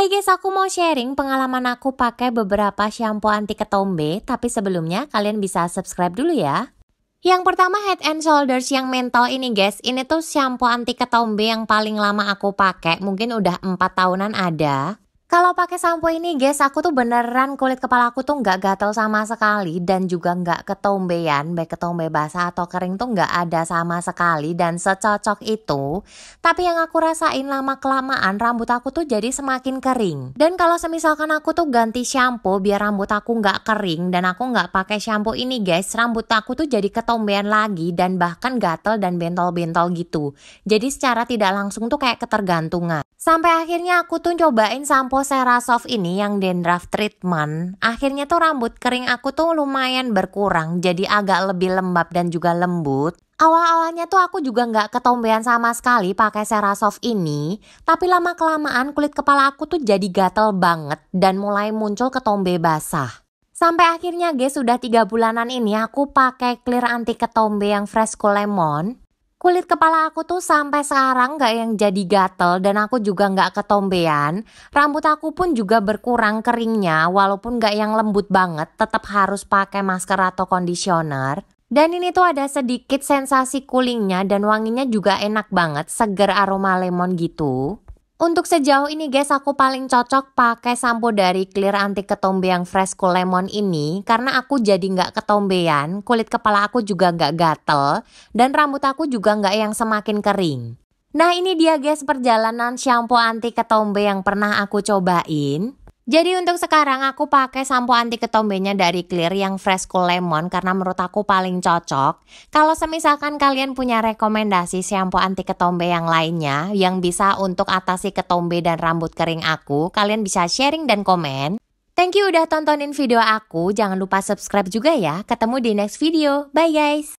Hai guys, aku mau sharing pengalaman aku pakai beberapa shampoo anti ketombe, tapi sebelumnya kalian bisa subscribe dulu ya. Yang pertama Head and Shoulders yang mentol ini guys, ini tuh shampoo anti ketombe yang paling lama aku pakai, mungkin udah 4 tahunan ada. Kalau pakai sampo ini guys, aku tuh beneran kulit kepala aku tuh nggak gatel sama sekali dan juga nggak ketombean, baik ketombe basah atau kering tuh nggak ada sama sekali dan secocok itu. Tapi yang aku rasain lama kelamaan rambut aku tuh jadi semakin kering. Dan kalau semisalkan aku tuh ganti shampoo biar rambut aku nggak kering dan aku nggak pakai shampoo ini guys, rambut aku tuh jadi ketombean lagi dan bahkan gatel dan bentol-bentol gitu. Jadi secara tidak langsung tuh kayak ketergantungan. Sampai akhirnya aku tuh cobain sampo soft ini yang dendraf treatment, akhirnya tuh rambut kering aku tuh lumayan berkurang jadi agak lebih lembab dan juga lembut. Awal-awalnya tuh aku juga nggak ketombean sama sekali pakai Serasoft ini, tapi lama-kelamaan kulit kepala aku tuh jadi gatel banget dan mulai muncul ketombe basah. Sampai akhirnya guys sudah tiga bulanan ini aku pakai clear anti ketombe yang fresco lemon kulit kepala aku tuh sampai sekarang gak yang jadi gatel dan aku juga gak ketombean. Rambut aku pun juga berkurang keringnya walaupun gak yang lembut banget tetap harus pakai masker atau conditioner. Dan ini tuh ada sedikit sensasi coolingnya dan wanginya juga enak banget, seger aroma lemon gitu. Untuk sejauh ini guys aku paling cocok pakai sampo dari Clear Anti Ketombe yang fresh Cool Lemon ini karena aku jadi nggak ketombean, kulit kepala aku juga nggak gatel, dan rambut aku juga nggak yang semakin kering. Nah ini dia guys perjalanan shampoo anti ketombe yang pernah aku cobain. Jadi untuk sekarang aku pakai sampo anti ketombenya dari Clear yang Fresh Cool Lemon karena menurut aku paling cocok. Kalau semisalkan kalian punya rekomendasi sampo anti ketombe yang lainnya yang bisa untuk atasi ketombe dan rambut kering aku, kalian bisa sharing dan komen. Thank you udah tontonin video aku, jangan lupa subscribe juga ya. Ketemu di next video, bye guys!